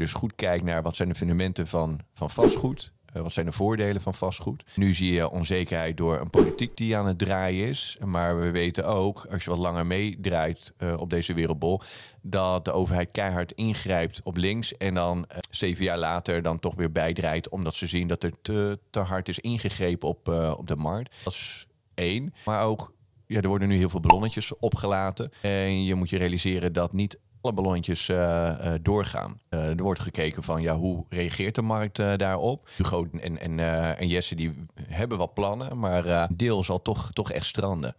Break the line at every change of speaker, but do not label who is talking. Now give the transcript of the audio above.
dus goed kijkt naar wat zijn de fundamenten van, van vastgoed. Eh, wat zijn de voordelen van vastgoed? Nu zie je onzekerheid door een politiek die aan het draaien is. Maar we weten ook, als je wat langer meedraait eh, op deze wereldbol, dat de overheid keihard ingrijpt op links. En dan eh, zeven jaar later dan toch weer bijdraait, omdat ze zien dat er te, te hard is ingegrepen op, op de markt. Dat is één. Maar ook ja, er worden nu heel veel ballonnetjes opgelaten. En je moet je realiseren dat niet alle ballontjes eh, eh, doorgaan. Eh, er wordt gekeken van ja, hoe reageert de markt daarop. Hugo en, en, en Jesse die hebben wat plannen, maar een deel zal toch, toch echt stranden.